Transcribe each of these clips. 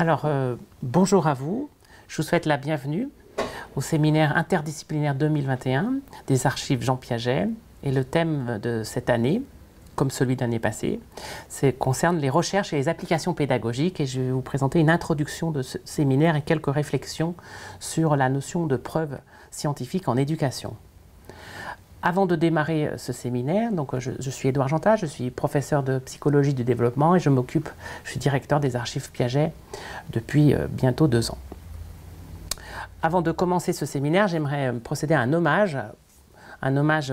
Alors, euh, bonjour à vous. Je vous souhaite la bienvenue au séminaire interdisciplinaire 2021 des archives Jean Piaget. Et le thème de cette année, comme celui d'année l'année passée, concerne les recherches et les applications pédagogiques. Et je vais vous présenter une introduction de ce séminaire et quelques réflexions sur la notion de preuve scientifique en éducation. Avant de démarrer euh, ce séminaire, donc euh, je, suis Édouard Jantat, je suis professeur de psychologie du développement et je m'occupe, je suis directeur des archives Piaget depuis euh, bientôt deux ans. Avant de commencer ce séminaire, j'aimerais procéder à un hommage, un hommage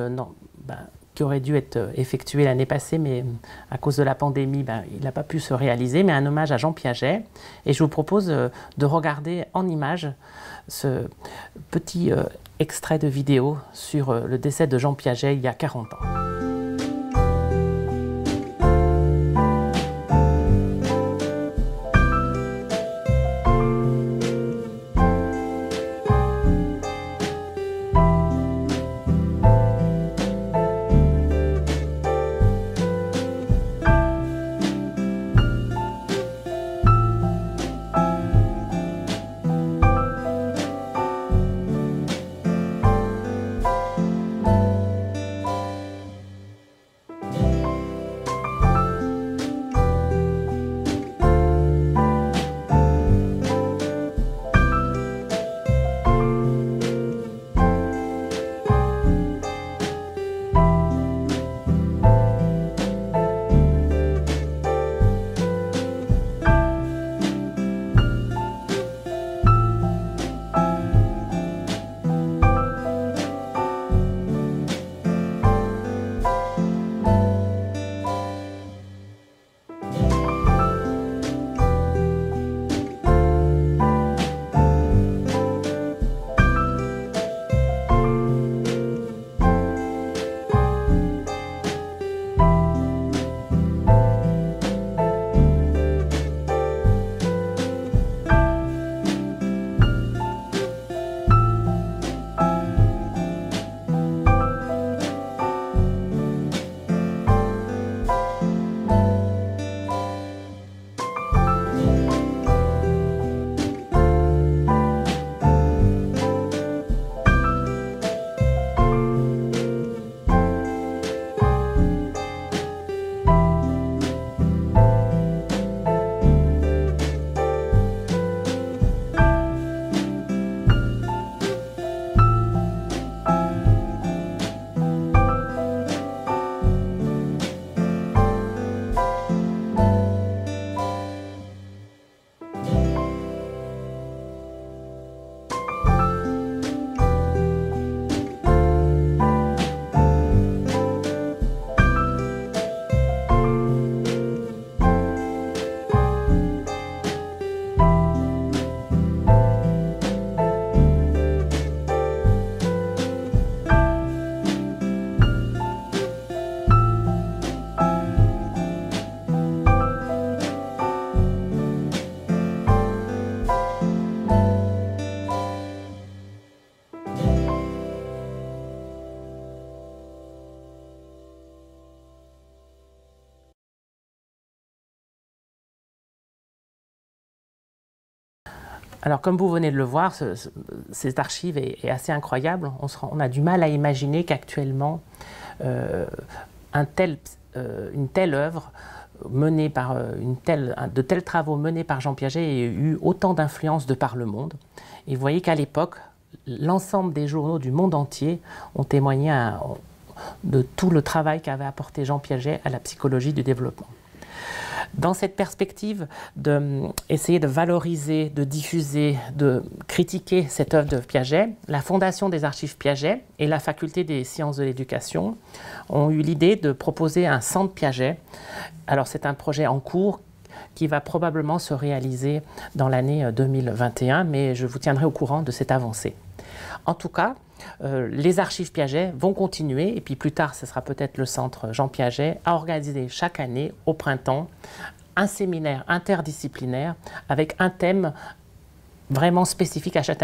ben, qui aurait dû être effectué l'année passée, mais à cause de la pandémie, ben, il n'a pas pu se réaliser, mais un hommage à Jean Piaget. Et je vous propose de regarder en image ce petit extrait de vidéo sur euh, le décès de Jean Piaget il y a 40 ans. Alors, comme vous venez de le voir, cet cette archive est, assez incroyable. On, a du mal à imaginer qu'actuellement, euh, euh, une telle œuvre euh, menée par de tels travaux menés par Jean Piaget ait eu autant d'influence de par le monde. Et vous voyez qu'à l'époque, l'ensemble des journaux du monde entier ont témoigné de tout le travail qu'avait apporté Jean Piaget à la psychologie du développement. Dans cette perspective d'essayer de, euh, de valoriser, de diffuser, de critiquer cette œuvre de Piaget, la Fondation des archives Piaget et la Faculté des sciences de l'éducation ont eu l'idée de proposer un centre Piaget. Alors c'est un projet en cours qui va probablement se réaliser dans l'année 2021, euh, mais je vous tiendrai au courant de cette avancée. En tout cas, euh, les archives Piaget vont continuer, et puis plus tard, ce sera peut-être le centre Jean Piaget, à organiser chaque année, au printemps, un séminaire interdisciplinaire avec un thème vraiment spécifique à chaque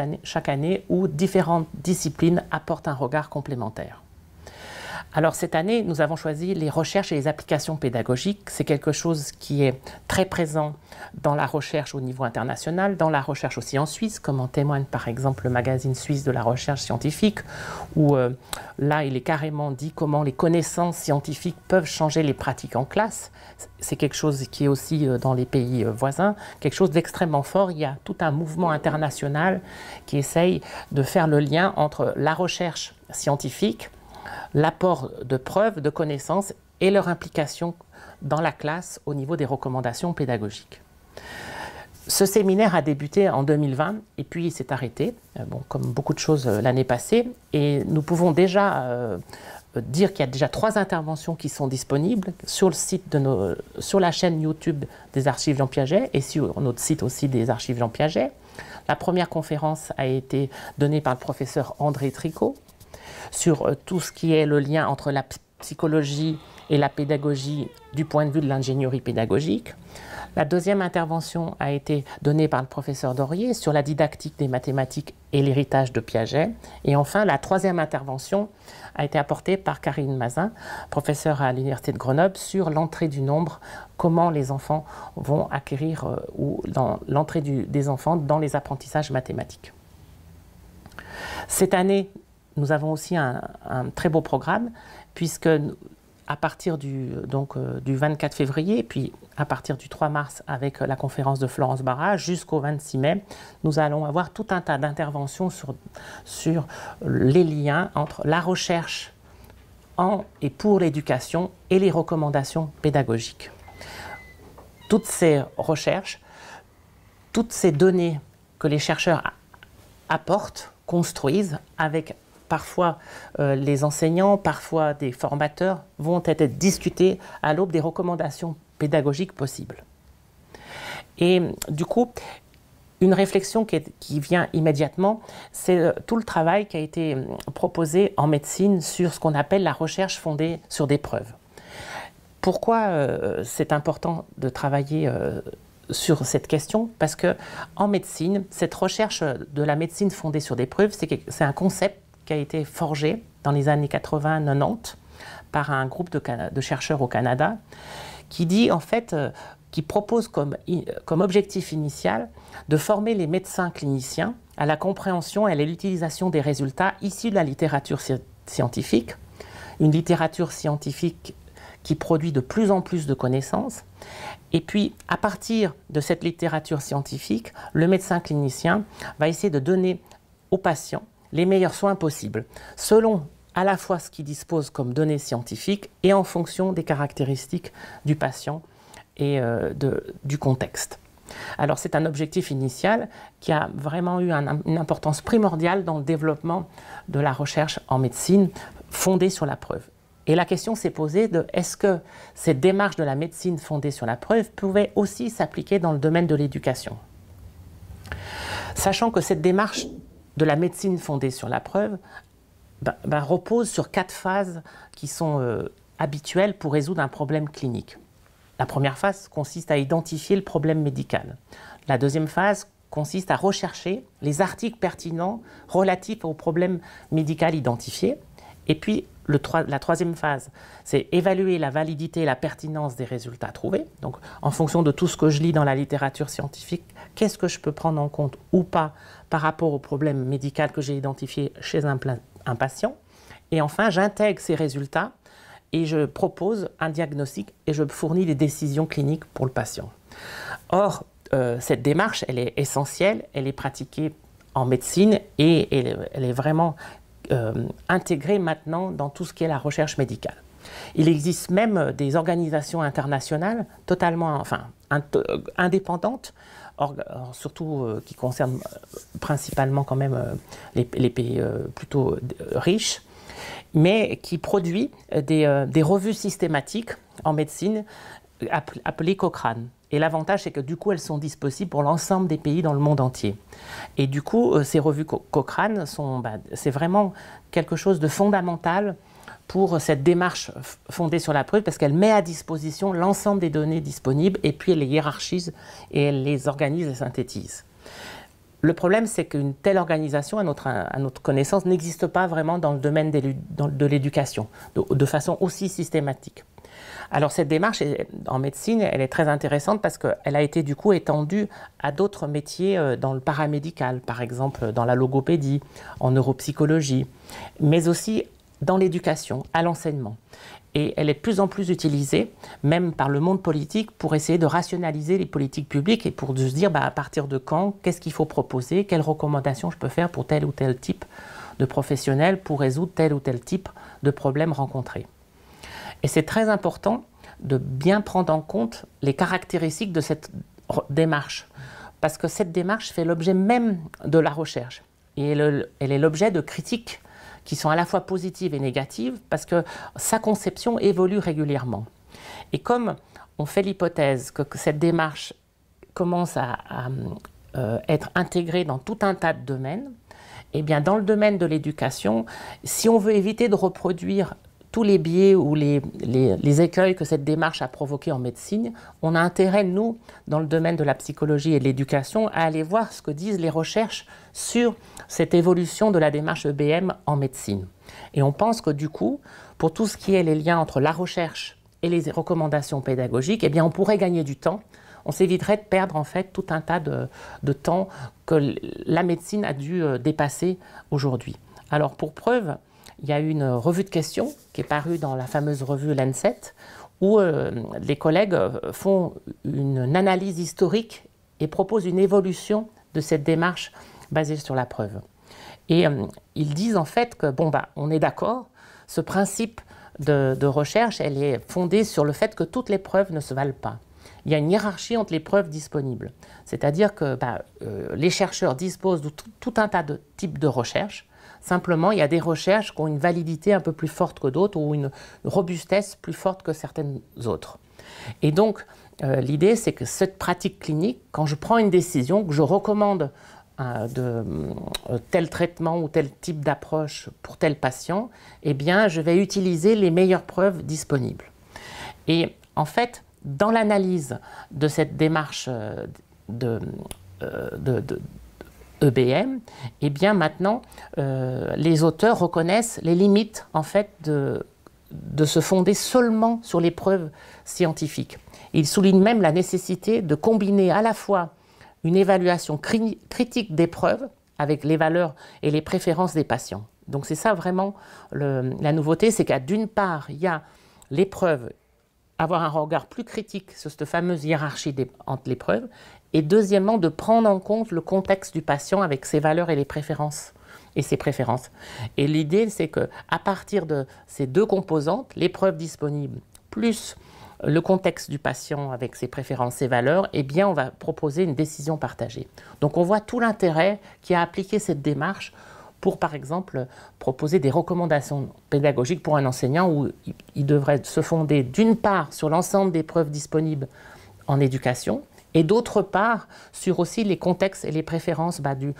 année où différentes disciplines apportent un regard complémentaire. Alors cette année, nous avons choisi les recherches et les applications pédagogiques. C'est quelque chose qui est très présent dans la recherche au niveau international, dans la recherche aussi en Suisse, comme en témoigne par exemple le magazine suisse de la recherche scientifique, où euh, là il est carrément dit comment les connaissances scientifiques peuvent changer les pratiques en classe. C'est quelque chose qui est aussi euh, dans les pays euh, voisins, quelque chose d'extrêmement fort. Il y a tout un mouvement international qui essaye de faire le lien entre la recherche scientifique, l'apport de preuves, de connaissances et leur implication dans la classe au niveau des recommandations pédagogiques. Ce séminaire a débuté en 2020 et puis il s'est arrêté, euh, comme beaucoup de choses euh, l'année passée, et nous pouvons déjà euh, dire qu'il y a déjà trois interventions qui sont disponibles sur le site sur la chaîne YouTube des Archives Jean Piaget et sur notre site aussi des Archives Jean Piaget. La première conférence a été donnée par le professeur André Tricot sur euh, tout ce qui est le lien entre la psychologie et la pédagogie du point de vue de l'ingénierie pédagogique. La deuxième intervention a été donnée par le professeur Dorier sur la didactique des mathématiques et l'héritage de Piaget. Et enfin, la troisième intervention a été apportée par Karine Mazin, professeure à l'Université de Grenoble, sur l'entrée du nombre, comment les enfants vont acquérir euh, ou l'entrée des enfants dans les apprentissages mathématiques. Cette année, nous avons aussi un, très beau programme, puisque à partir du, donc, euh, du 24 février, puis à partir du 3 mars avec euh, la conférence de Florence Barra jusqu'au 26 mai, nous allons avoir tout un tas d'interventions sur, sur les liens entre la recherche en et pour l'éducation et les recommandations pédagogiques. Toutes ces recherches, toutes ces données que les chercheurs apportent, construisent avec parfois euh, les enseignants, parfois des formateurs vont être discutés à l'aube des recommandations pédagogiques possibles. Et du coup, une réflexion qui, vient immédiatement, c'est euh, tout le travail qui a été euh, proposé en médecine sur ce qu'on appelle la recherche fondée sur des preuves. Pourquoi c'est important de travailler sur cette question Parce que en médecine, cette recherche de la médecine fondée sur des preuves, c'est un concept qui a été forgé dans les années 80-90 par un groupe de, de, chercheurs au Canada qui dit en fait, euh, qui propose comme, comme objectif initial de former les médecins cliniciens à la compréhension et à l'utilisation des résultats issus de la littérature scientifique, une littérature scientifique qui produit de plus en plus de connaissances. Et puis, à partir de cette littérature scientifique, le médecin clinicien va essayer de donner aux patients les meilleurs soins possibles, selon à la fois ce qui dispose comme données scientifiques et en fonction des caractéristiques du patient et euh, de, du contexte. Alors c'est un objectif initial qui a vraiment eu une importance primordiale dans le développement de la recherche en médecine fondée sur la preuve. Et la question s'est posée de est-ce que cette démarche de la médecine fondée sur la preuve pouvait aussi s'appliquer dans le domaine de l'éducation Sachant que cette démarche de la médecine fondée sur la preuve bah, bah, repose sur quatre phases qui sont euh, habituelles pour résoudre un problème clinique. La première phase consiste à identifier le problème médical. La deuxième phase consiste à rechercher les articles pertinents relatifs au problème médical identifié. Et puis la troisième phase, c'est évaluer la validité et la pertinence des résultats trouvés. Donc, en fonction de tout ce que je lis dans la littérature scientifique, qu'est-ce que je peux prendre en compte ou pas par rapport au problème médical que j'ai identifié chez un, patient. Et enfin, j'intègre ces résultats et je propose un diagnostic et je fournis des décisions cliniques pour le patient. Or, euh, cette démarche, elle est essentielle, elle est pratiquée en médecine et elle est vraiment euh, intégrés maintenant dans tout ce qui est la recherche médicale. Il existe même des organisations internationales totalement, enfin, euh, indépendantes, euh, surtout qui concernent principalement quand même les, pays plutôt riches, mais qui produisent des revues systématiques en médecine appelées Cochrane. Et l'avantage, c'est que du coup, elles sont disponibles pour l'ensemble des pays dans le monde entier. Et du coup, euh, ces revues Cochrane, bah, c'est vraiment quelque chose de fondamental pour cette démarche fondée sur la preuve, parce qu'elle met à disposition l'ensemble des données disponibles, et puis elle les hiérarchise, et elle les organise et synthétise. Le problème, c'est qu'une telle organisation, à notre, connaissance, n'existe pas vraiment dans le domaine de l'éducation, de façon aussi systématique. Alors cette démarche en médecine, elle est très intéressante parce qu'elle a été du coup étendue à d'autres métiers euh, dans le paramédical, par exemple dans la logopédie, en neuropsychologie, mais aussi dans l'éducation, à l'enseignement. Et elle est de plus en plus utilisée, même par le monde politique, pour essayer de rationaliser les politiques publiques et pour se dire bah, à partir de quand, qu'est-ce qu'il faut proposer, quelles recommandations je peux faire pour tel ou tel type de professionnel pour résoudre tel ou tel type de problème rencontré. Et c'est très important de bien prendre en compte les caractéristiques de cette démarche, parce que cette démarche fait l'objet même de la recherche, et elle est l'objet de critiques qui sont à la fois positives et négatives, parce que sa conception évolue régulièrement. Et comme on fait l'hypothèse que, cette démarche commence à, euh, être intégrée dans tout un tas de domaines, et eh bien, dans le domaine de l'éducation, si on veut éviter de reproduire tous les biais ou les, écueils que cette démarche a provoqués en médecine, on a intérêt, nous, dans le domaine de la psychologie et de l'éducation, à aller voir ce que disent les recherches sur cette évolution de la démarche EBM en médecine. Et on pense que du coup, pour tout ce qui est les liens entre la recherche et les recommandations pédagogiques, eh bien, on pourrait gagner du temps. On s'éviterait de perdre en fait tout un tas de temps que la médecine a dû euh, dépasser aujourd'hui. Alors pour preuve, il y a une revue de questions qui est parue dans la fameuse revue Lancet, où euh, les collègues euh, font une analyse historique et proposent une évolution de cette démarche basée sur la preuve. Et euh, ils disent en fait que, bon, bah, on est d'accord, ce principe de, recherche, elle est fondée sur le fait que toutes les preuves ne se valent pas. Il y a une hiérarchie entre les preuves disponibles. C'est-à-dire que bah, les chercheurs disposent de tout, un tas de types de recherches Simplement, il y a des recherches qui ont une validité un peu plus forte que d'autres ou une robustesse plus forte que certaines autres. Et donc, euh, l'idée, c'est que cette pratique clinique, quand je prends une décision, que je recommande euh, de, euh, tel traitement ou tel type d'approche pour tel patient, eh bien, je vais utiliser les meilleures preuves disponibles. Et en fait, dans l'analyse de cette démarche de, de, EBM, et eh bien maintenant, euh, les auteurs reconnaissent les limites en fait de, de se fonder seulement sur les preuves scientifiques. Ils soulignent même la nécessité de combiner à la fois une évaluation critique des preuves avec les valeurs et les préférences des patients. Donc c'est ça vraiment la nouveauté, c'est qu'à d'une part, il y a les preuves, avoir un regard plus critique sur cette fameuse hiérarchie entre les preuves, et deuxièmement de prendre en compte le contexte du patient avec ses valeurs et les préférences et ses préférences. Et l'idée, c'est que à partir de ces deux composantes, les preuves disponibles plus le contexte du patient avec ses préférences, et ses valeurs, eh bien, on va proposer une décision partagée. Donc, on voit tout l'intérêt qui a appliqué cette démarche pour, par exemple, proposer des recommandations pédagogiques pour un enseignant où il devrait se fonder d'une part sur l'ensemble des preuves disponibles en éducation et d'autre part sur aussi les contextes et les préférences bah, du,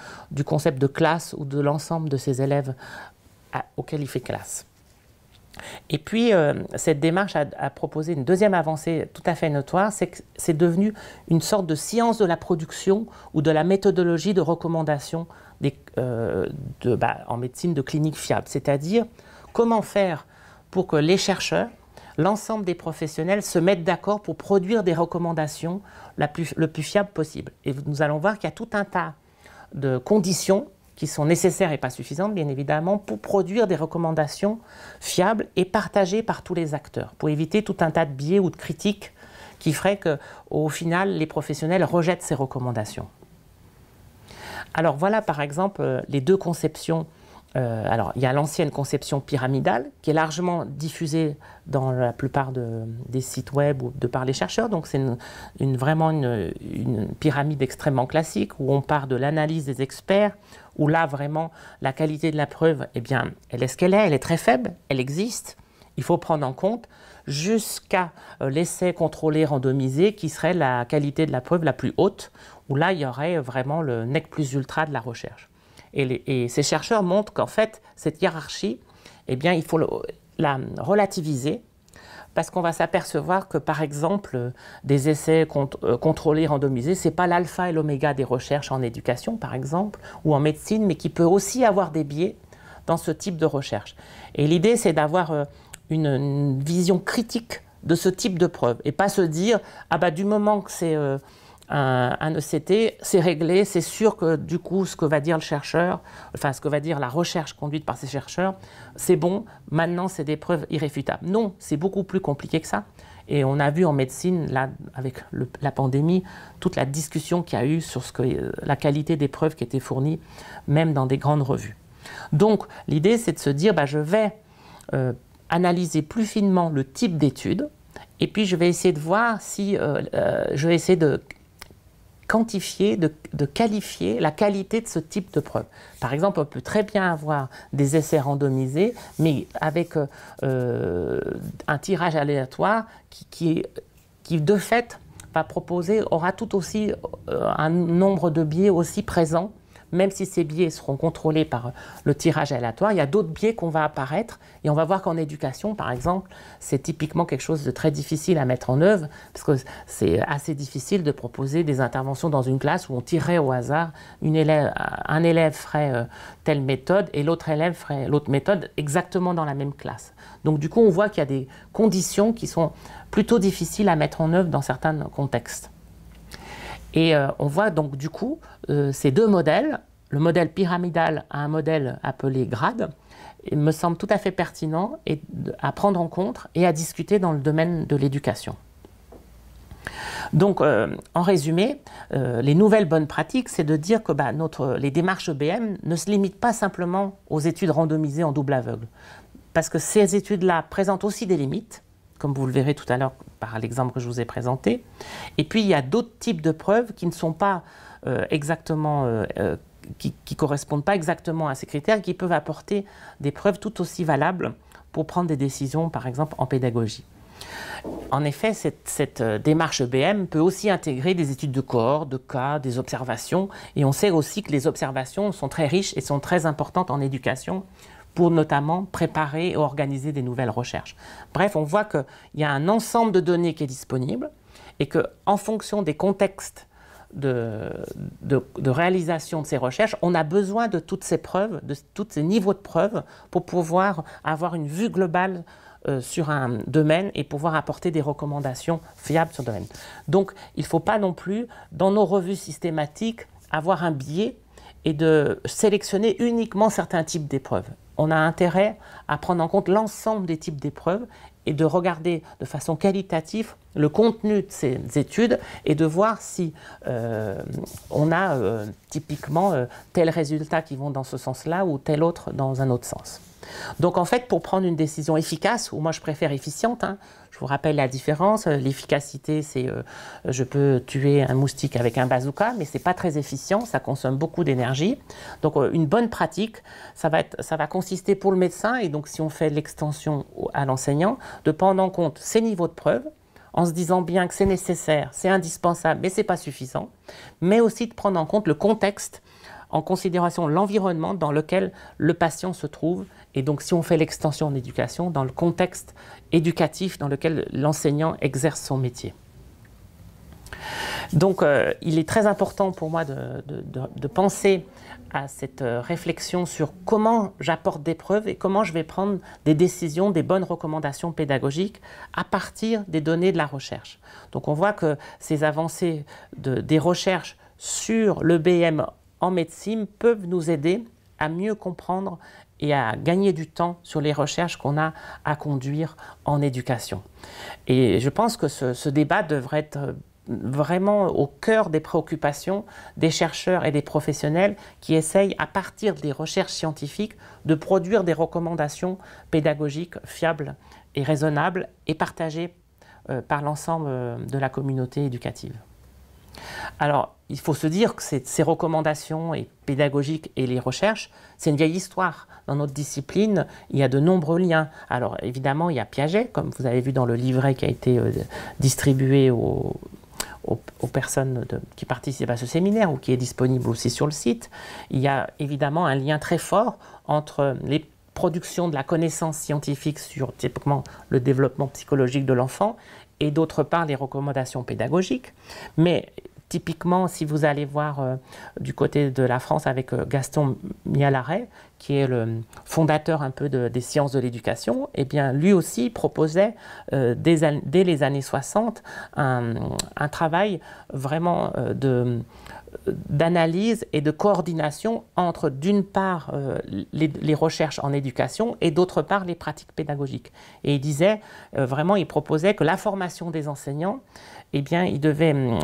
concept de classe ou de l'ensemble de ses élèves auxquels il fait classe. Et puis, euh, cette démarche a, proposé une deuxième avancée tout à fait notoire, c'est que c'est devenu une sorte de science de la production ou de la méthodologie de recommandation euh, bah, en médecine de clinique fiable, c'est-à-dire comment faire pour que les chercheurs, l'ensemble des professionnels se mettent d'accord pour produire des recommandations le plus fiable possible. Et nous allons voir qu'il y a tout un tas de conditions qui sont nécessaires et pas suffisantes, bien évidemment, pour produire des recommandations fiables et partagées par tous les acteurs, pour éviter tout un tas de biais ou de critiques qui feraient qu'au final, les professionnels rejettent ces recommandations. Alors voilà, par exemple, euh, les deux conceptions euh, alors, il y a l'ancienne conception pyramidale qui est largement diffusée dans la plupart des sites web ou de par les chercheurs. Donc, c'est une, vraiment une, pyramide extrêmement classique où on part de l'analyse des experts, où là, vraiment, la qualité de la preuve, eh bien, elle est ce qu'elle est, elle est très faible, elle existe. Il faut prendre en compte jusqu'à euh, l'essai contrôlé randomisé qui serait la qualité de la preuve la plus haute, où là, il y aurait vraiment le nec plus ultra de la recherche. Et, ces chercheurs montrent qu'en fait, cette hiérarchie, eh bien, il faut la relativiser parce qu'on va s'apercevoir que, par exemple, des essais euh, contrôlés, randomisés, ce n'est pas l'alpha et l'oméga des recherches en éducation, par exemple, ou en médecine, mais qui peut aussi avoir des biais dans ce type de recherche. Et l'idée, c'est d'avoir euh, une, vision critique de ce type de preuve et pas se dire, ah bah du moment que c'est... Euh, euh, un, ECT, c'est réglé, c'est sûr que du coup, ce que va dire le chercheur, enfin ce que va dire la recherche conduite par ces chercheurs, c'est bon, maintenant c'est des preuves irréfutables. Non, c'est beaucoup plus compliqué que ça. Et on a vu en médecine, là, avec la pandémie, toute la discussion qu'il y a eu sur ce que, euh, la qualité des preuves qui étaient fournies, même dans des grandes revues. Donc, l'idée, c'est de se dire, bah, je vais euh, analyser plus finement le type d'étude, et puis je vais essayer de voir si, je vais essayer de quantifier, de, qualifier la qualité de ce type de preuve. Par exemple, on peut très bien avoir des essais randomisés, mais avec euh, euh, un tirage aléatoire qui, qui, de fait, va proposer, aura tout aussi euh, un nombre de biais aussi présents même si ces biais seront contrôlés par le tirage aléatoire, il y a d'autres biais qu'on va apparaître. Et on va voir qu'en éducation, par exemple, c'est typiquement quelque chose de très difficile à mettre en œuvre, parce que c'est assez difficile de proposer des interventions dans une classe où on tirait au hasard une élève, un élève ferait euh, telle méthode et l'autre élève ferait l'autre méthode exactement dans la même classe. Donc du coup, on voit qu'il y a des conditions qui sont plutôt difficiles à mettre en œuvre dans certains contextes. Et euh, on voit donc du coup euh, ces deux modèles, le modèle pyramidal à un modèle appelé grade, me semble tout à fait pertinent à prendre en compte et à discuter dans le domaine de l'éducation. Donc, euh, en résumé, les nouvelles bonnes pratiques, c'est de dire que bah, les démarches EBM ne se limitent pas simplement aux études randomisées en double aveugle, parce que ces études-là présentent aussi des limites, comme vous le verrez tout à l'heure par l'exemple que je vous ai présenté. Et puis il y a d'autres types de preuves qui ne sont pas euh, exactement... Euh, euh, qui ne correspondent pas exactement à ces critères qui peuvent apporter des preuves tout aussi valables pour prendre des décisions, par exemple, en pédagogie. En effet, cette, cette, démarche EBM peut aussi intégrer des études de corps, de cas, des observations. Et on sait aussi que les observations sont très riches et sont très importantes en éducation pour notamment préparer et organiser des nouvelles recherches. Bref, on voit qu'il y a un ensemble de données qui est disponible et en fonction des contextes de, réalisation de ces recherches, on a besoin de toutes ces preuves, de tous ces niveaux de preuves pour pouvoir avoir une vue globale euh, sur un domaine et pouvoir apporter des recommandations fiables sur le domaine. Donc il ne faut pas non plus, dans nos revues systématiques, avoir un biais et de sélectionner uniquement certains types d'épreuves on a intérêt à prendre en compte l'ensemble des types d'épreuves et de regarder de façon qualitative le contenu de ces études et de voir si euh, on a euh, typiquement euh, tels résultats qui vont dans ce sens-là ou tel autre dans un autre sens. Donc en fait, pour prendre une décision efficace, ou moi je préfère efficiente, hein, je vous rappelle la différence, euh, l'efficacité c'est euh, je peux tuer un moustique avec un bazooka, mais ce n'est pas très efficient, ça consomme beaucoup d'énergie. Donc euh, une bonne pratique, ça va, être, ça va consister pour le médecin, et donc si on fait l'extension à l'enseignant, de prendre en compte ces niveaux de preuve, en se disant bien que c'est nécessaire, c'est indispensable, mais c'est pas suffisant, mais aussi de prendre en compte le contexte, en considération l'environnement dans lequel le patient se trouve, et donc, si on fait l'extension en éducation, dans le contexte éducatif dans lequel l'enseignant exerce son métier. Donc, euh, il est très important pour moi de, de, de, penser à cette euh, réflexion sur comment j'apporte des preuves et comment je vais prendre des décisions, des bonnes recommandations pédagogiques à partir des données de la recherche. Donc, on voit que ces avancées des recherches sur le BM en médecine peuvent nous aider à mieux comprendre et à gagner du temps sur les recherches qu'on a à conduire en éducation. Et je pense que ce, débat devrait être euh, vraiment au cœur des préoccupations des chercheurs et des professionnels qui essayent, à partir des recherches scientifiques, de produire des recommandations pédagogiques fiables et raisonnables et partagées euh, par l'ensemble euh, de la communauté éducative. Alors, il faut se dire que ces recommandations et pédagogiques et les recherches, c'est une vieille histoire. Dans notre discipline, il y a de nombreux liens. Alors, évidemment, il y a Piaget, comme vous avez vu dans le livret qui a été euh, distribué aux, personnes qui participent à ce séminaire ou qui est disponible aussi sur le site. Il y a évidemment un lien très fort entre les productions de la connaissance scientifique sur typiquement le développement psychologique de l'enfant et d'autre part les recommandations pédagogiques. Mais Typiquement, si vous allez voir euh, du côté de la France avec euh, Gaston Mialaret, qui est le fondateur un peu des sciences de l'éducation, eh bien, lui aussi proposait euh, dès, les années 60 un, travail vraiment de d'analyse et de coordination entre d'une part les, recherches en éducation et d'autre part les pratiques pédagogiques. Et il disait vraiment, il proposait que la formation des enseignants eh bien, ils devaient, hum,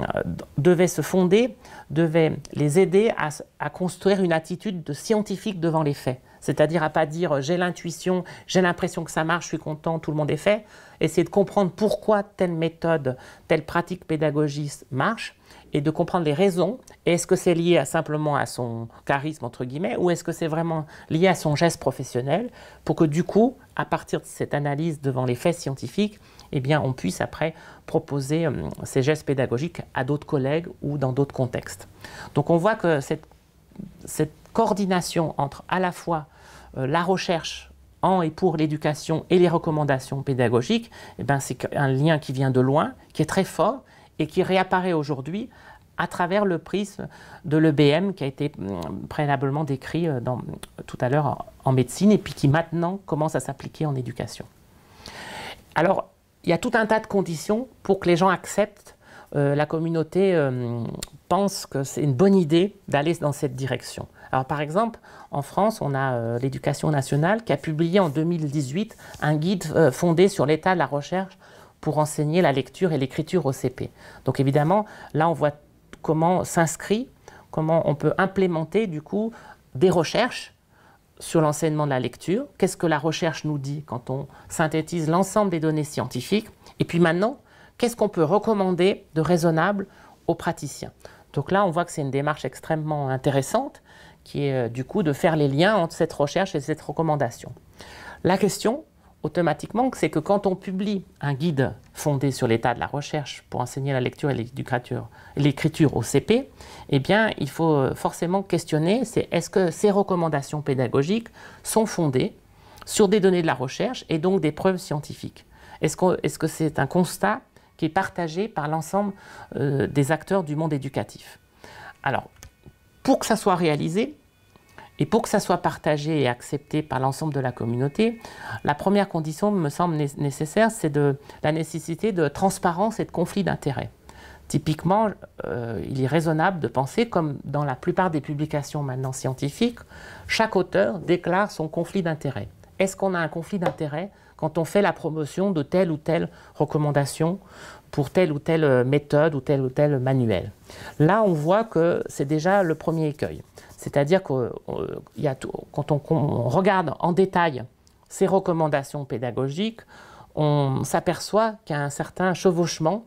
euh, se fonder, devaient les aider à, construire une attitude de scientifique devant les faits. C'est-à-dire à pas dire euh, j'ai l'intuition, j'ai l'impression que ça marche, je suis content, tout le monde est fait. Essayer de comprendre pourquoi telle méthode, telle pratique pédagogique marche et de comprendre les raisons. Est-ce que c'est lié simplement à son charisme, entre guillemets, ou est-ce que c'est vraiment lié à son geste professionnel pour que du coup, à partir de cette analyse devant les faits scientifiques, eh bien, on puisse après proposer euh, ces gestes pédagogiques à d'autres collègues ou dans d'autres contextes. Donc on voit que cette, cette coordination entre à la fois euh, la recherche en et pour l'éducation et les recommandations pédagogiques, eh ben, c'est un lien qui vient de loin, qui est très fort et qui réapparaît aujourd'hui à travers le prisme de l'EBM qui a été euh, préalablement décrit tout à l'heure en médecine et puis qui maintenant commence à s'appliquer en éducation. Alors, il y a tout un tas de conditions pour que les gens acceptent, euh, la communauté euh, pense que c'est une bonne idée d'aller dans cette direction. Alors par exemple, en France, on a euh, l'éducation nationale qui a publié en 2018 un guide fondé sur l'état de la recherche pour enseigner la lecture et l'écriture au CP. Donc évidemment, là on voit comment s'inscrit, comment on peut implémenter du coup des recherches sur l'enseignement de la lecture, qu'est-ce que la recherche nous dit quand on synthétise l'ensemble des données scientifiques, et puis maintenant, qu'est-ce qu'on peut recommander de raisonnable aux praticiens. Donc là, on voit que c'est une démarche extrêmement intéressante, qui est euh, du coup de faire les liens entre cette recherche et cette recommandation. La question, automatiquement, c'est que quand on publie un guide fondé sur l'état de la recherche pour enseigner la lecture et l'écriture au CP, eh bien, il faut forcément questionner, c'est est-ce que ces recommandations pédagogiques sont fondées sur des données de la recherche et donc des preuves scientifiques Est-ce que c'est un constat qui est partagé par l'ensemble euh, des acteurs du monde éducatif Alors, pour que ça soit réalisé, et pour que ça soit partagé et accepté par l'ensemble de la communauté, la première condition me semble nécessaire, c'est de la nécessité de transparence et de conflit d'intérêts. Typiquement, euh, il est raisonnable de penser, comme dans la plupart des publications maintenant scientifiques, chaque auteur déclare son conflit d'intérêts. Est-ce qu'on a un conflit d'intérêts quand on fait la promotion de telle ou telle recommandation pour telle ou telle méthode ou tel ou tel manuel Là, on voit que c'est déjà le premier écueil. C'est-à-dire que euh, quand on, regarde en détail ces recommandations pédagogiques, on s'aperçoit qu'il y a un certain chevauchement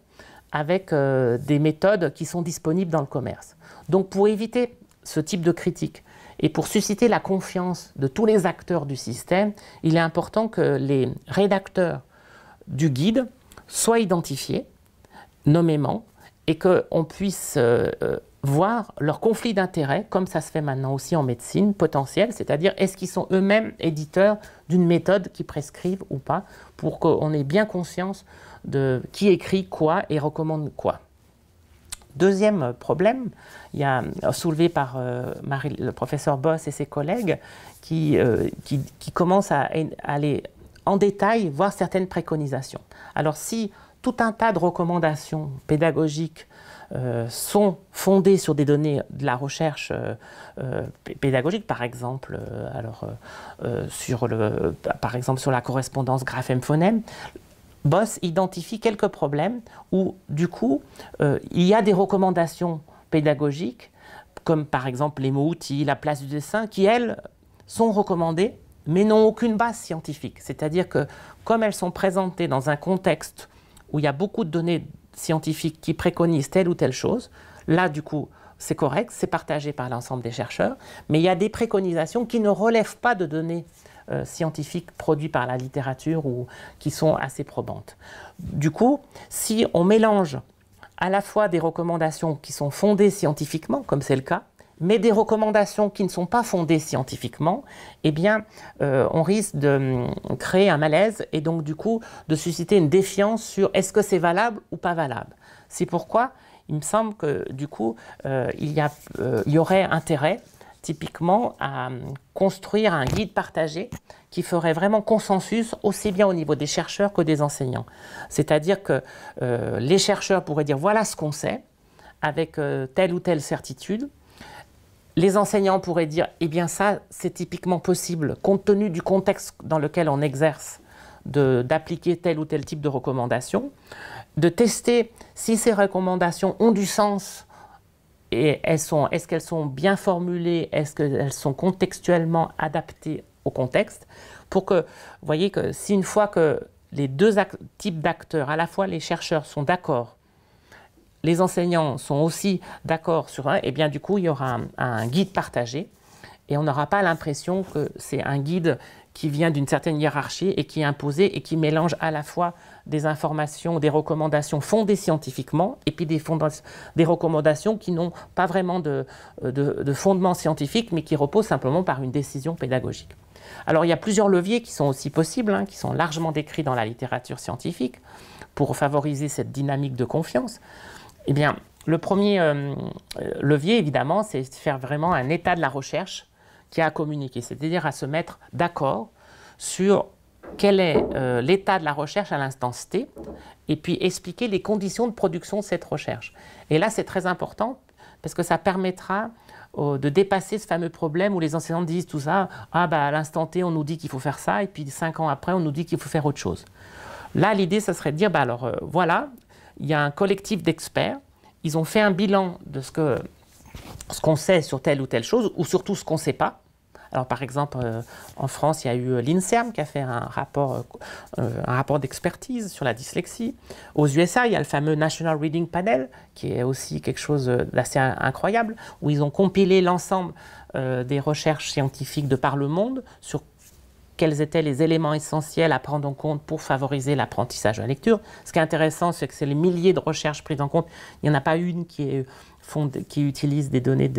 avec euh, des méthodes qui sont disponibles dans le commerce. Donc pour éviter ce type de critique et pour susciter la confiance de tous les acteurs du système, il est important que les rédacteurs du guide soient identifiés nommément et qu'on puisse euh, voir leur conflit d'intérêts, comme ça se fait maintenant aussi en médecine potentiel c'est-à-dire est-ce qu'ils sont eux-mêmes éditeurs d'une méthode qu'ils prescrivent ou pas, pour qu'on ait bien conscience de qui écrit quoi et recommande quoi. Deuxième problème, il y soulevé par euh, le professeur Boss et ses collègues, qui, euh, qui, commencent à aller en détail voir certaines préconisations. Alors si tout un tas de recommandations pédagogiques euh, sont fondées sur des données de la recherche euh, euh, pédagogique, par exemple, alors, sur le, par exemple sur la correspondance graphème-phonème, Boss identifie quelques problèmes où, du coup, il y a des recommandations pédagogiques, comme par exemple les mots-outils, la place du dessin, qui, elles, sont recommandées mais n'ont aucune base scientifique. C'est-à-dire que comme elles sont présentées dans un contexte où il y a beaucoup de données scientifiques qui préconisent telle ou telle chose. Là, du coup, c'est correct, c'est partagé par l'ensemble des chercheurs, mais il y a des préconisations qui ne relèvent pas de données euh, scientifiques produites par la littérature ou qui sont assez probantes. Du coup, si on mélange à la fois des recommandations qui sont fondées scientifiquement, comme c'est le cas, mais des recommandations qui ne sont pas fondées scientifiquement, eh bien, euh, on risque de mm, créer un malaise et donc du coup de susciter une défiance sur est-ce que c'est valable ou pas valable. C'est pourquoi il me semble que du coup, euh, il, y euh, il y aurait intérêt typiquement à mm, construire un guide partagé qui ferait vraiment consensus aussi bien au niveau des chercheurs que des enseignants. C'est-à-dire que les chercheurs pourraient dire voilà ce qu'on sait avec telle ou telle certitude les enseignants pourraient dire, eh bien ça, c'est typiquement possible, compte tenu du contexte dans lequel on exerce, d'appliquer tel ou tel type de recommandation, de tester si ces recommandations ont du sens et est-ce qu'elles sont bien formulées, est-ce qu'elles sont contextuellement adaptées au contexte, pour que, vous voyez que si une fois que les deux types d'acteurs, à la fois les chercheurs sont d'accord les enseignants sont aussi d'accord sur un, et eh bien du coup, il y aura un, guide partagé et on n'aura pas l'impression que c'est un guide qui vient d'une certaine hiérarchie et qui est imposé et qui mélange à la fois des informations, des recommandations fondées scientifiquement et puis des, des recommandations qui n'ont pas vraiment de, de, fondement scientifique mais qui reposent simplement par une décision pédagogique. Alors il y a plusieurs leviers qui sont aussi possibles, hein, qui sont largement décrits dans la littérature scientifique pour favoriser cette dynamique de confiance. Eh bien, le premier euh, euh, levier, évidemment, c'est de faire vraiment un état de la recherche qui a à communiquer, c'est-à-dire à se mettre d'accord sur quel est euh, l'état de la recherche à l'instant T, et puis expliquer les conditions de production de cette recherche. Et là, c'est très important parce que ça permettra de dépasser ce fameux problème où les enseignants disent tout ça, ah bah à l'instant T, on nous dit qu'il faut faire ça, et puis cinq ans après, on nous dit qu'il faut faire autre chose. Là, l'idée, ça serait de dire, bah alors voilà, il y a un collectif d'experts. Ils ont fait un bilan de ce que ce qu'on sait sur telle ou telle chose, ou surtout ce qu'on ne sait pas. Alors par exemple, euh, en France, il y a eu euh, l'INSERM qui a fait un rapport, euh, un rapport d'expertise sur la dyslexie. Aux USA, il y a le fameux National Reading Panel, qui est aussi quelque chose d'assez incroyable, où ils ont compilé l'ensemble des recherches scientifiques de par le monde sur quels étaient les éléments essentiels à prendre en compte pour favoriser l'apprentissage de la lecture. Ce qui est intéressant, c'est que c'est les milliers de recherches prises en compte. Il n'y en a pas une qui, utilise des données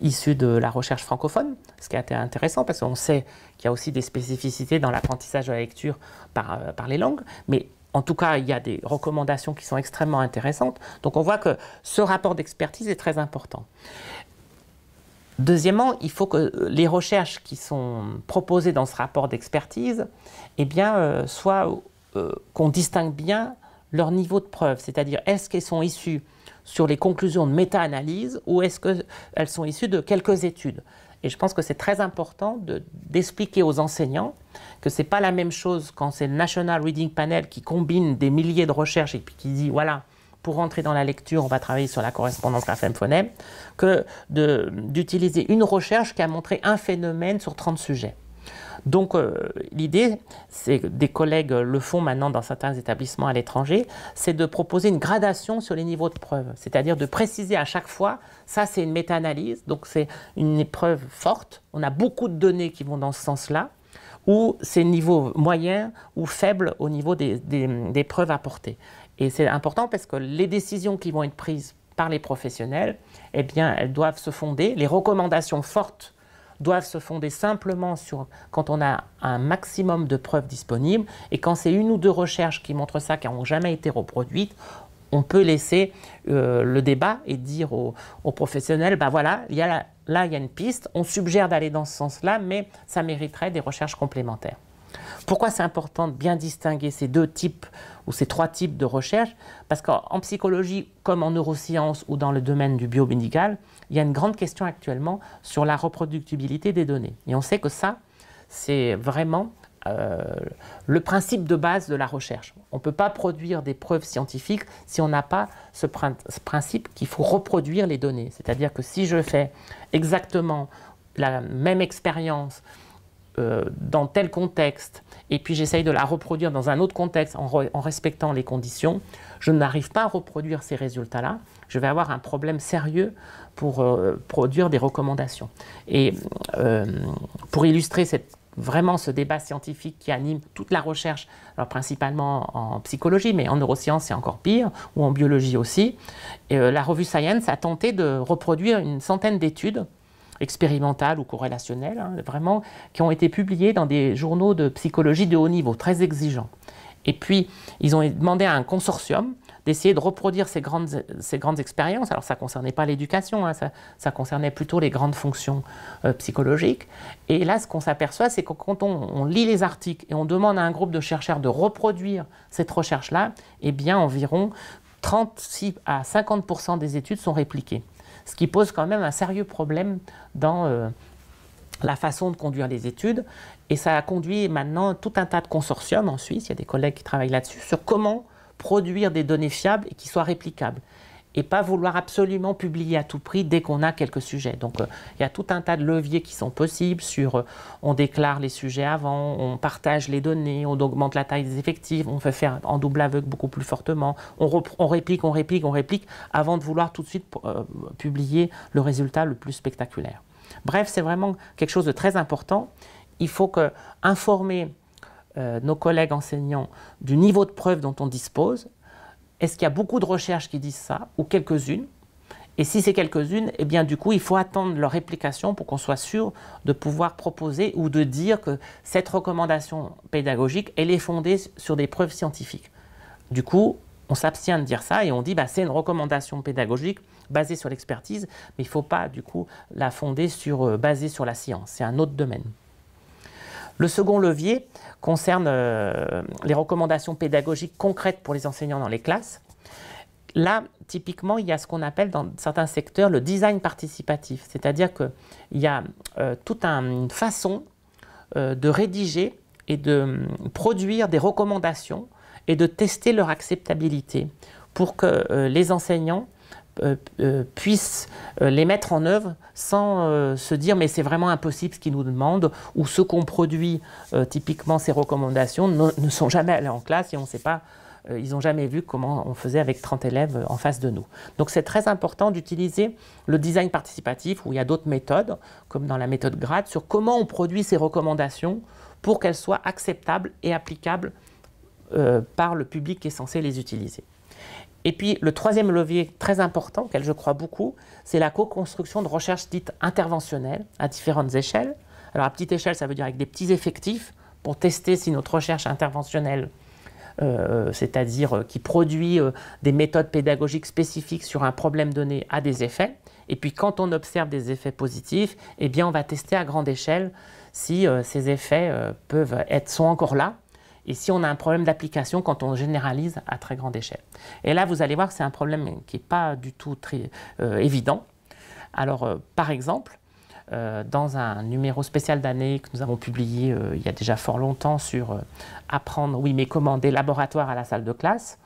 issues de la recherche francophone, ce qui a été intéressant parce qu'on sait qu'il y a aussi des spécificités dans l'apprentissage de la lecture par, euh, par les langues, mais en tout cas, il y a des recommandations qui sont extrêmement intéressantes. Donc on voit que ce rapport d'expertise est très important. Deuxièmement, il faut que les recherches qui sont proposées dans ce rapport d'expertise eh bien, euh, soit euh, qu'on distingue bien leur niveau de preuve, c'est-à-dire est-ce qu'elles sont issues sur les conclusions de méta-analyse ou est-ce qu'elles sont issues de quelques études Et je pense que c'est très important d'expliquer aux enseignants que ce n'est pas la même chose quand c'est le National Reading Panel qui combine des milliers de recherches et puis qui dit voilà, pour rentrer dans la lecture, on va travailler sur la correspondance graphème-phonème, que d'utiliser une recherche qui a montré un phénomène sur 30 sujets. Donc euh, l'idée, c'est des collègues le font maintenant dans certains établissements à l'étranger, c'est de proposer une gradation sur les niveaux de preuve, c'est-à-dire de préciser à chaque fois, ça c'est une méta-analyse, donc c'est une épreuve forte, on a beaucoup de données qui vont dans ce sens-là, ou c'est niveau moyen ou faible au niveau des preuves apportées. Et c'est important parce que les décisions qui vont être prises par les professionnels, eh bien, elles doivent se fonder, les recommandations fortes doivent se fonder simplement sur quand on a un maximum de preuves disponibles et quand c'est une ou deux recherches qui montrent ça, qui n'ont jamais été reproduites, on peut laisser euh, le débat et dire aux, professionnels, bah voilà, il y a là, il y a une piste, on suggère d'aller dans ce sens-là, mais ça mériterait des recherches complémentaires. Pourquoi c'est important de bien distinguer ces deux types ou ces trois types de recherche Parce qu'en psychologie, comme en neurosciences ou dans le domaine du biomédical, il y a une grande question actuellement sur la reproductibilité des données. Et on sait que ça, c'est vraiment euh, le principe de base de la recherche. On ne peut pas produire des preuves scientifiques si on n'a pas ce principe qu'il faut reproduire les données. C'est-à-dire que si je fais exactement la même expérience euh, dans tel contexte et puis j'essaye de la reproduire dans un autre contexte en, respectant les conditions, je n'arrive pas à reproduire ces résultats-là, je vais avoir un problème sérieux pour euh, produire des recommandations. Et euh, pour illustrer vraiment ce débat scientifique qui anime toute la recherche, alors principalement en psychologie, mais en neurosciences c'est encore pire, ou en biologie aussi, et, la revue Science a tenté de reproduire une centaine d'études expérimentales ou corrélationnelles, hein, vraiment, qui ont été publiées dans des journaux de psychologie de haut niveau, très exigeants. Et puis, ils ont demandé à un consortium d'essayer de reproduire ces grandes, ces grandes expériences. Alors, ça ne concernait pas l'éducation, hein, ça, concernait plutôt les grandes fonctions euh, psychologiques. Et là, ce qu'on s'aperçoit, c'est que quand on, on, lit les articles et on demande à un groupe de chercheurs de reproduire cette recherche-là, eh bien, environ 36 à 50 des études sont répliquées ce qui pose quand même un sérieux problème dans euh, la façon de conduire les études. Et ça a conduit maintenant tout un tas de consortiums en Suisse, il y a des collègues qui travaillent là-dessus, sur comment produire des données fiables et qui soient réplicables et pas vouloir absolument publier à tout prix dès qu'on a quelques sujets. Donc il euh, y a tout un tas de leviers qui sont possibles sur euh, on déclare les sujets avant, on partage les données, on augmente la taille des effectifs, on fait faire en double aveugle beaucoup plus fortement, on, réplique, on réplique, on réplique avant de vouloir tout de suite euh, publier le résultat le plus spectaculaire. Bref, c'est vraiment quelque chose de très important. Il faut informer nos collègues enseignants du niveau de preuve dont on dispose, est-ce qu'il y a beaucoup de recherches qui disent ça, ou quelques-unes Et si c'est quelques-unes, eh bien du coup, il faut attendre leur réplication pour qu'on soit sûr de pouvoir proposer ou de dire que cette recommandation pédagogique, elle est fondée sur des preuves scientifiques. Du coup, on s'abstient de dire ça et on dit bah, c'est une recommandation pédagogique basée sur l'expertise, mais il ne faut pas du coup la fonder sur, euh, basée sur la science. C'est un autre domaine. Le second levier concerne euh, les recommandations pédagogiques concrètes pour les enseignants dans les classes. Là, typiquement, il y a ce qu'on appelle dans certains secteurs le design participatif, c'est-à-dire qu'il y a euh, toute un, une façon euh, de rédiger et de hum, produire des recommandations et de tester leur acceptabilité pour que les enseignants euh, euh, puissent euh, les mettre en œuvre sans se dire mais c'est vraiment impossible ce qu'ils nous demandent ou ce qu'on produit typiquement ces recommandations ne, sont jamais allés en classe et on ne sait pas ils n'ont jamais vu comment on faisait avec 30 élèves en face de nous. Donc c'est très important d'utiliser le design participatif où il y a d'autres méthodes, comme dans la méthode GRADE sur comment on produit ces recommandations pour qu'elles soient acceptables et applicables par le public qui est censé les utiliser. Et puis le troisième levier très important, auquel je crois beaucoup, c'est la co-construction de recherches dites interventionnelles, à différentes échelles. Alors à petite échelle, ça veut dire avec des petits effectifs pour tester si notre recherche interventionnelle, euh, c'est-à-dire euh, qui produit euh, des méthodes pédagogiques spécifiques sur un problème donné, a des effets. Et puis quand on observe des effets positifs, eh bien on va tester à grande échelle si ces effets peuvent être, sont encore là et si on a un problème d'application quand on généralise à très grande échelle. Et là, vous allez voir que c'est un problème qui n'est pas du tout très euh, évident. Alors, euh, par exemple, euh, dans un numéro spécial d'année que nous avons publié il y a déjà fort longtemps sur apprendre, oui, mais comment des laboratoires à la salle de classe,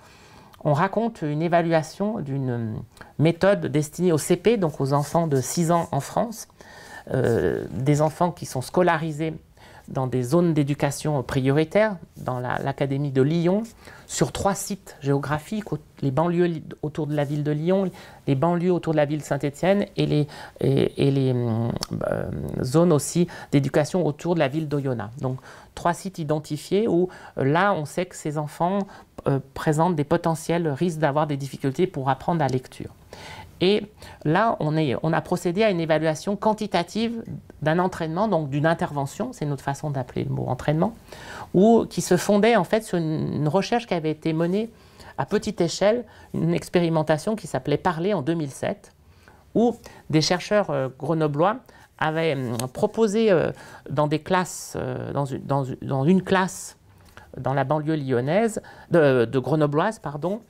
on raconte une évaluation d'une méthode destinée au CP, donc aux enfants de 6 ans en France, des enfants qui sont scolarisés dans des zones d'éducation prioritaire, dans l'Académie de Lyon, sur trois sites géographiques, les banlieues autour de la ville de Lyon, les banlieues autour de la ville Saint-Étienne et les, hum, euh, zones aussi d'éducation autour de la ville d'Oyonnax. Donc trois sites identifiés où euh, là, on sait que ces enfants euh, présentent des potentiels risques d'avoir des difficultés pour apprendre la lecture. Et là, on, est, on, a procédé à une évaluation quantitative d'un entraînement, donc d'une intervention, c'est notre façon d'appeler le mot entraînement, ou qui se fondait en fait sur une, recherche qui avait été menée à petite échelle, une expérimentation qui s'appelait Parler en 2007, où des chercheurs euh, grenoblois avaient euh, proposé euh, dans des classes, dans une, classe dans la banlieue lyonnaise, de, grenobloise, pardon,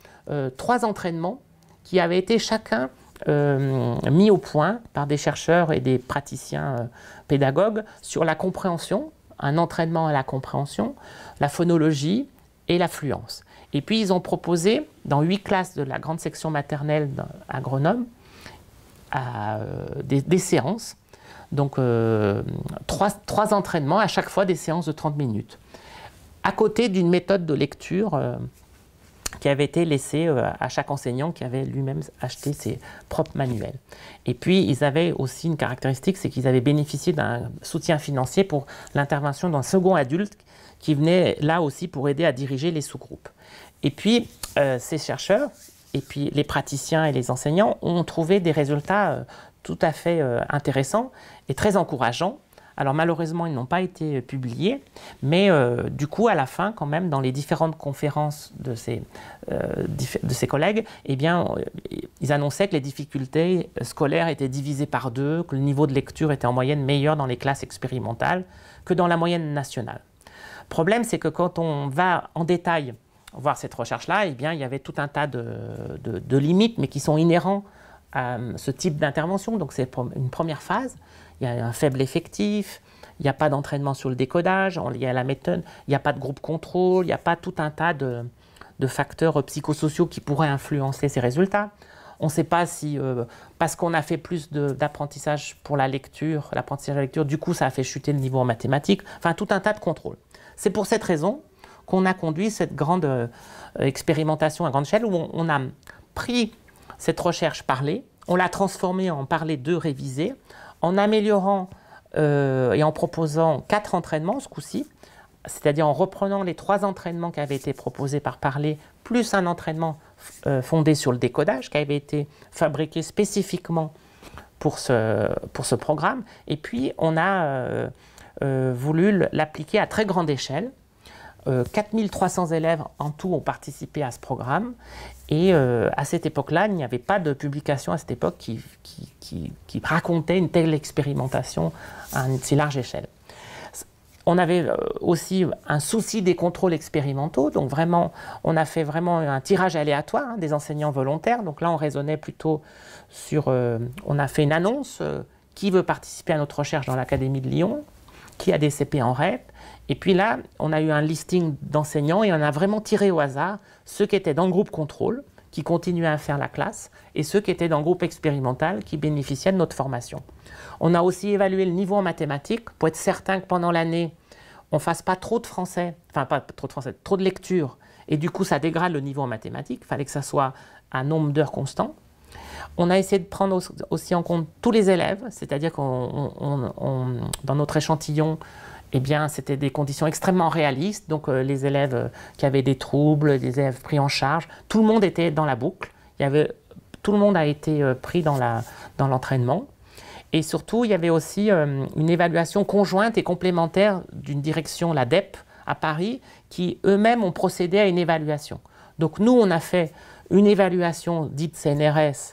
trois entraînements qui avaient été chacun euh, mis au point par des chercheurs et des praticiens euh, pédagogues sur la compréhension, un entraînement à la compréhension, la phonologie et l'affluence. Et puis ils ont proposé, dans huit classes de la grande section maternelle à Grenoble, à, euh, des, séances, donc trois, trois, entraînements, à chaque fois des séances de 30 minutes, à côté d'une méthode de lecture qui avait été laissé euh, à chaque enseignant qui avait lui-même acheté ses propres manuels. Et puis, ils avaient aussi une caractéristique, c'est qu'ils avaient bénéficié d'un soutien financier pour l'intervention d'un second adulte qui venait là aussi pour aider à diriger les sous-groupes. Et puis, euh, ces chercheurs, et puis les praticiens et les enseignants ont trouvé des résultats euh, tout à fait intéressants et très encourageants alors malheureusement, ils n'ont pas été euh, publiés, mais euh, du coup, à la fin, quand même, dans les différentes conférences de ces, euh, collègues, eh ils annonçaient que les difficultés scolaires étaient divisées par deux, que le niveau de lecture était en moyenne meilleur dans les classes expérimentales que dans la moyenne nationale. Le problème, c'est que quand on va en détail voir cette recherche-là, eh il y avait tout un tas de limites, mais qui sont inhérents à ce type d'intervention. Donc c'est une première phase il y a un faible effectif, il n'y a pas d'entraînement sur le décodage il y à la méthode, il n'y a pas de groupe contrôle, il n'y a pas tout un tas de, facteurs psychosociaux qui pourraient influencer ces résultats. On ne sait pas si, euh, parce qu'on a fait plus d'apprentissage pour la lecture, l'apprentissage de lecture, du coup ça a fait chuter le niveau en mathématiques, enfin tout un tas de contrôles. C'est pour cette raison qu'on a conduit cette grande euh, expérimentation à grande échelle où on, a pris cette recherche parlée, on l'a transformée en parler de réviser en améliorant euh, et en proposant quatre entraînements ce coup-ci, c'est-à-dire en reprenant les trois entraînements qui avaient été proposés par Parler, plus un entraînement euh, fondé sur le décodage qui avait été fabriqué spécifiquement pour ce, pour ce programme. Et puis, on a euh, voulu l'appliquer à très grande échelle. 4300 élèves en tout ont participé à ce programme et euh, à cette époque-là, il n'y avait pas de publication à cette époque qui, racontait une telle expérimentation à une si large échelle. On avait euh, aussi un souci des contrôles expérimentaux, donc vraiment, on a fait vraiment un tirage aléatoire hein, des enseignants volontaires. Donc là, on raisonnait plutôt sur, euh, on a fait une annonce, qui veut participer à notre recherche dans l'Académie de Lyon, qui a des CP en REP, et puis là, on a eu un listing d'enseignants et on a vraiment tiré au hasard ceux qui étaient dans le groupe contrôle, qui continuaient à faire la classe, et ceux qui étaient dans le groupe expérimental, qui bénéficiaient de notre formation. On a aussi évalué le niveau en mathématiques pour être certain que pendant l'année, on ne fasse pas trop de français, enfin pas trop de français, trop de lecture, et du coup ça dégrade le niveau en mathématiques, il fallait que ça soit un nombre d'heures constant. On a essayé de prendre aussi en compte tous les élèves, c'est-à-dire qu'on, dans notre échantillon, eh bien, c'était des conditions extrêmement réalistes. Donc, euh, les élèves euh, qui avaient des troubles, les élèves pris en charge, tout le monde était dans la boucle. tout le monde a été euh, pris dans l'entraînement. et surtout, il y avait aussi une évaluation conjointe et complémentaire d'une direction, la DEP, à Paris, qui eux-mêmes ont procédé à une évaluation. Donc, nous, on a fait une évaluation dite CNRS,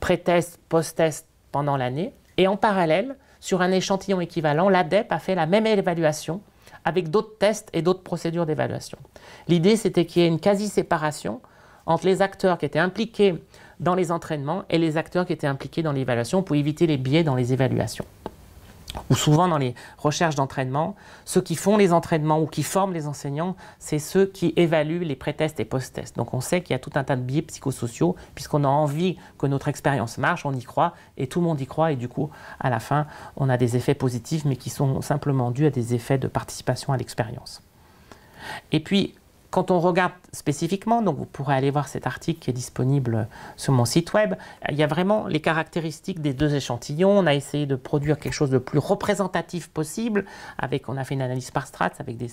pré-test, post-test pendant l'année. Et en parallèle, sur un échantillon équivalent, l'ADEP a fait la même évaluation avec d'autres tests et d'autres procédures d'évaluation. L'idée, c'était qu'il y ait une quasi-séparation entre les acteurs qui étaient impliqués dans les entraînements et les acteurs qui étaient impliqués dans l'évaluation pour éviter les biais dans les évaluations ou souvent dans les recherches d'entraînement, ceux qui font les entraînements ou qui forment les enseignants, c'est ceux qui évaluent les pré-tests et post-tests. Donc on sait qu'il y a tout un tas de biais psychosociaux, puisqu'on a envie que notre expérience marche, on y croit, et tout le monde y croit, et du coup, à la fin, on a des effets positifs, mais qui sont simplement dus à des effets de participation à l'expérience. Et puis, quand on regarde spécifiquement, donc vous pourrez aller voir cet article qui est disponible sur mon site web, il y a vraiment les caractéristiques des deux échantillons. On a essayé de produire quelque chose de plus représentatif possible. Avec, on a fait une analyse par strates avec des,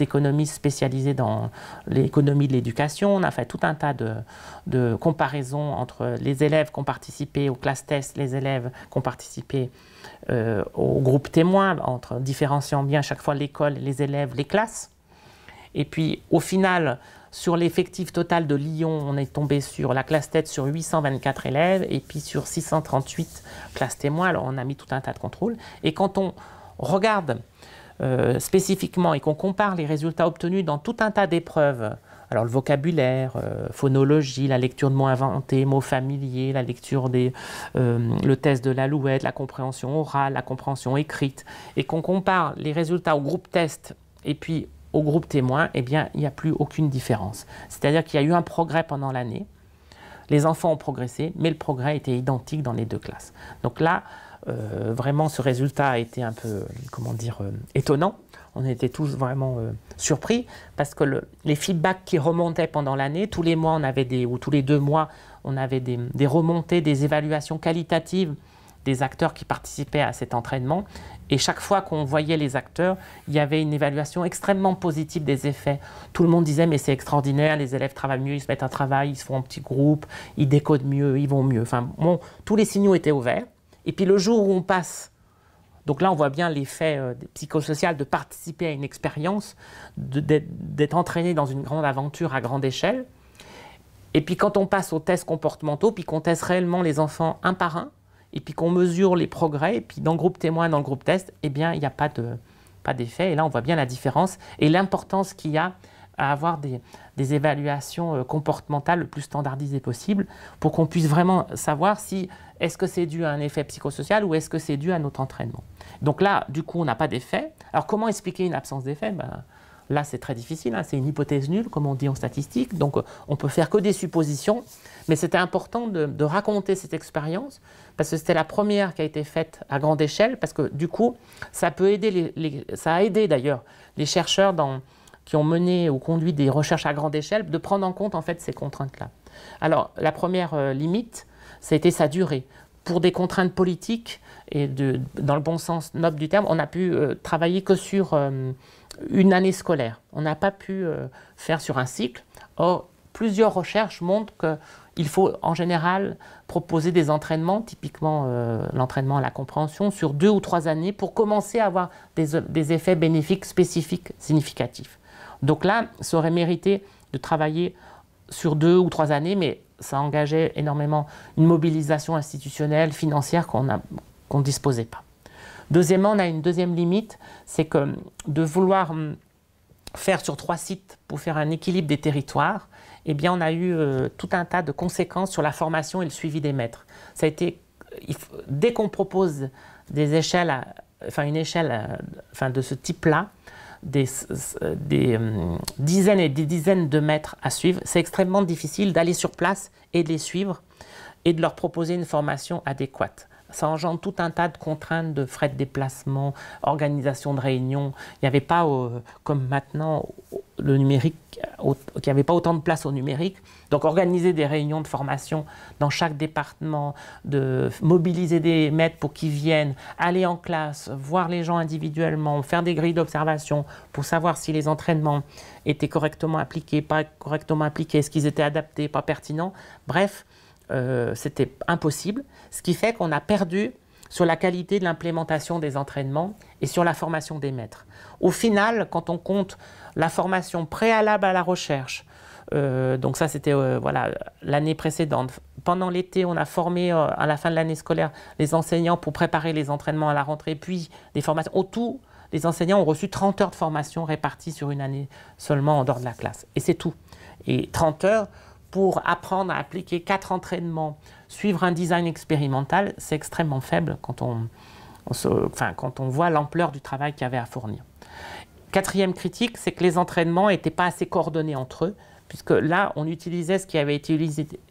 économistes spécialisés dans l'économie de l'éducation. On a fait tout un tas de, comparaisons entre les élèves qui ont participé aux classes test, les élèves qui ont participé aux euh, au groupe témoin, entre différenciant bien chaque fois l'école, les élèves, les classes. Et puis, au final, sur l'effectif total de Lyon, on est tombé sur la classe tête sur 824 élèves et puis sur 638 classes témoins. Alors, on a mis tout un tas de contrôles. Et quand on regarde euh, spécifiquement et qu'on compare les résultats obtenus dans tout un tas d'épreuves, alors le vocabulaire, euh, phonologie, la lecture de mots inventés, mots familiers, la lecture des, euh, le test de l'alouette, la compréhension orale, la compréhension écrite, et qu'on compare les résultats au groupe test et puis au groupe témoin, eh bien, il n'y a plus aucune différence. C'est-à-dire qu'il y a eu un progrès pendant l'année. Les enfants ont progressé, mais le progrès était identique dans les deux classes. Donc là, euh, vraiment, ce résultat a été un peu, comment dire, euh, étonnant. On était tous vraiment euh, surpris parce que le, les feedbacks qui remontaient pendant l'année, tous les mois, on avait des, ou tous les deux mois, on avait des remontées, des évaluations qualitatives des acteurs qui participaient à cet entraînement. Et chaque fois qu'on voyait les acteurs, il y avait une évaluation extrêmement positive des effets. Tout le monde disait mais c'est extraordinaire, les élèves travaillent mieux, ils se mettent à travail, ils se font en petits groupes, ils décodent mieux, ils vont mieux. Enfin bon, tous les signaux étaient ouverts. Et puis le jour où on passe donc là, on voit bien l'effet euh, psychosocial de participer à une expérience, d'être entraîné dans une grande aventure à grande échelle. Et puis quand on passe aux tests comportementaux, puis qu'on teste réellement les enfants un par un, et puis qu'on mesure les progrès, et puis dans le groupe témoin, dans le groupe test, eh bien, il n'y a pas pas d'effet. Et là, on voit bien la différence et l'importance qu'il y a à avoir des, évaluations euh, comportementales le plus standardisées possible pour qu'on puisse vraiment savoir si est-ce que c'est dû à un effet psychosocial ou est-ce que c'est dû à notre entraînement. Donc là, du coup, on n'a pas d'effet. Alors comment expliquer une absence d'effet ben, Là, c'est très difficile, hein. c'est une hypothèse nulle, comme on dit en statistique, donc euh, on peut faire que des suppositions, mais c'était important de raconter cette expérience parce que c'était la première qui a été faite à grande échelle, parce que du coup, ça peut aider, ça a aidé d'ailleurs les chercheurs qui ont mené ou conduit des recherches à grande échelle de prendre en compte en fait ces contraintes-là. Alors, la première euh, limite, c'était sa durée. Pour des contraintes politiques et de, dans le bon sens noble du terme, on n'a pu euh, travailler que sur euh, une année scolaire. On n'a pas pu faire sur un cycle. Or, plusieurs recherches montrent que il faut en général proposer des entraînements, typiquement euh, l'entraînement à la compréhension, sur deux ou trois années pour commencer à avoir des, effets bénéfiques spécifiques significatifs. Donc là, ça aurait mérité de travailler sur deux ou trois années, mais ça engageait énormément une mobilisation institutionnelle, financière qu'on ne disposait pas. Deuxièmement, on a une deuxième limite, c'est que de vouloir hum, faire sur trois sites pour faire un équilibre des territoires, eh bien, on a eu euh, tout un tas de conséquences sur la formation et le suivi des maîtres. Ça a été, euh, dès qu'on propose des échelles, enfin une échelle euh, enfin, de ce type-là, des, dizaines et des dizaines de maîtres à suivre, c'est extrêmement difficile d'aller sur place et de les suivre et de leur proposer une formation adéquate ça engendre tout un tas de contraintes de frais de déplacement, organisation de réunions. Il n'y avait pas, euh, comme maintenant, le numérique, euh, qu'il n'y avait pas autant de place au numérique. Donc organiser des réunions de formation dans chaque département, de mobiliser des maîtres pour qu'ils viennent, aller en classe, voir les gens individuellement, faire des grilles d'observation pour savoir si les entraînements étaient correctement appliqués, pas correctement appliqués, est-ce qu'ils étaient adaptés, pas pertinents. Bref, euh, c'était impossible, ce qui fait qu'on a perdu sur la qualité de l'implémentation des entraînements et sur la formation des maîtres. Au final, quand on compte la formation préalable à la recherche, euh, donc ça c'était euh, voilà l'année précédente. Pendant l'été, on a formé à la fin de l'année scolaire les enseignants pour préparer les entraînements à la rentrée, puis des formations. Au tout, les enseignants ont reçu 30 heures de formation réparties sur une année seulement en dehors de la classe. Et c'est tout. Et 30 heures, pour apprendre à appliquer quatre entraînements, suivre un design expérimental, c'est extrêmement faible quand on, enfin, quand on voit l'ampleur du travail qu'il y avait à fournir. Quatrième critique, c'est que les entraînements n'étaient pas assez coordonnés entre eux, puisque là, on utilisait ce qui avait été,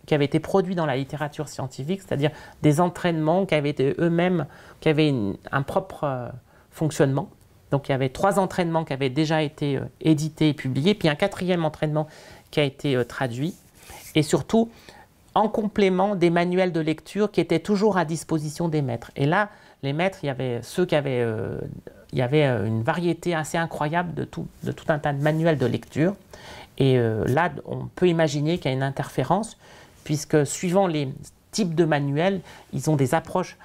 qui avait été produit dans la littérature scientifique, c'est-à-dire des entraînements qui avaient eux-mêmes, qui avaient un propre euh, fonctionnement. Donc il y avait trois entraînements qui avaient déjà été euh, édités et publiés, puis un quatrième entraînement qui a été euh, traduit et surtout en complément des manuels de lecture qui étaient toujours à disposition des maîtres. Et là, les maîtres, il y avait ceux qui avaient, euh, il y avait euh, une variété assez incroyable de tout, de tout un tas de manuels de lecture. Et euh, là, on peut imaginer qu'il y a une interférence, puisque suivant les types de manuels, ils ont des approches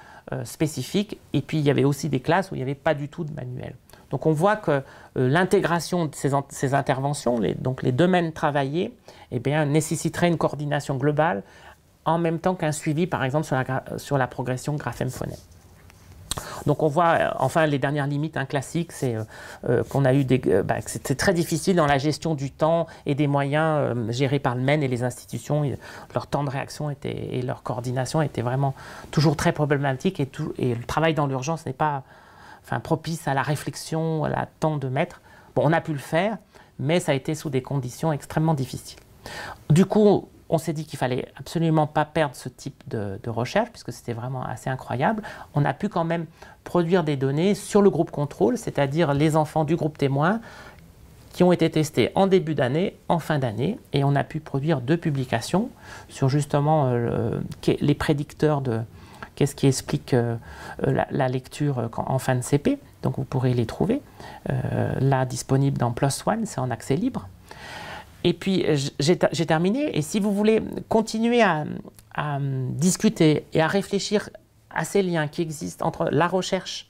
spécifiques. Et puis, il y avait aussi des classes où il n'y avait pas du tout de manuels. Donc on voit que euh, l'intégration de ces, interventions, les, donc les domaines travaillés, eh bien, nécessiterait une coordination globale en même temps qu'un suivi, par exemple, sur la, progression graphème-phonème. Donc on voit, euh, enfin, les dernières limites, un hein, classique, c'est euh, qu'on a eu des... Bah, c'était très difficile dans la gestion du temps et des moyens gérés par le MEN et les institutions. leur temps de réaction était, et leur coordination était vraiment toujours très problématique et, et le travail dans l'urgence n'est pas propice à la réflexion, à la temps de mettre. on a pu le faire, mais ça a été sous des conditions extrêmement difficiles. Du coup, on s'est dit qu'il fallait absolument pas perdre ce type de, recherche, puisque c'était vraiment assez incroyable. On a pu quand même produire des données sur le groupe contrôle, c'est-à-dire les enfants du groupe témoin qui ont été testés en début d'année, en fin d'année, et on a pu produire deux publications sur justement euh, les prédicteurs de, Qu'est-ce qui explique euh, euh, la, lecture euh, en fin de CP Donc vous pourrez les trouver. là, disponible dans Plus One, c'est en accès libre. Et puis, j'ai terminé. Et si vous voulez continuer à, à discuter et à réfléchir à ces liens qui existent entre la recherche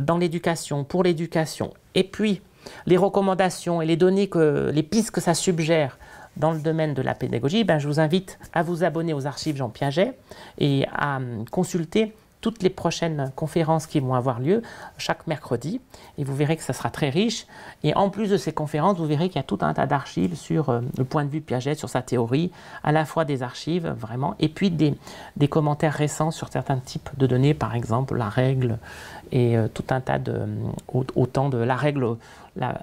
dans l'éducation, pour l'éducation, et puis les recommandations et les données, que, les pistes que ça suggère dans le domaine de la pédagogie, ben, je vous invite à vous abonner aux archives Jean Piaget et à hum, consulter toutes les prochaines conférences qui vont avoir lieu chaque mercredi. Et vous verrez que ça sera très riche. Et en plus de ces conférences, vous verrez qu'il y a tout un tas d'archives sur euh, le point de vue Piaget, sur sa théorie, à la fois des archives, vraiment, et puis des, commentaires récents sur certains types de données, par exemple la règle et euh, tout un tas de... Hum, autant de la règle, la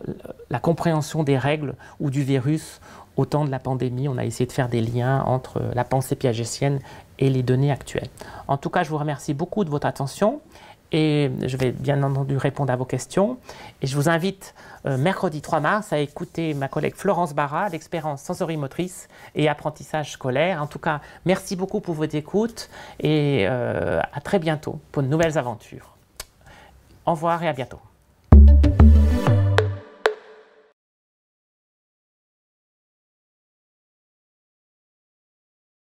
compréhension des règles ou du virus au temps de la pandémie, on a essayé de faire des liens entre la pensée piagétienne et les données actuelles. En tout cas, je vous remercie beaucoup de votre attention et je vais bien entendu répondre à vos questions. Et je vous invite euh, mercredi 3 mars à écouter ma collègue Florence Barra, l'expérience sensorimotrice et apprentissage scolaire. En tout cas, merci beaucoup pour votre écoute et euh, à très bientôt pour de nouvelles aventures. Au revoir et à bientôt.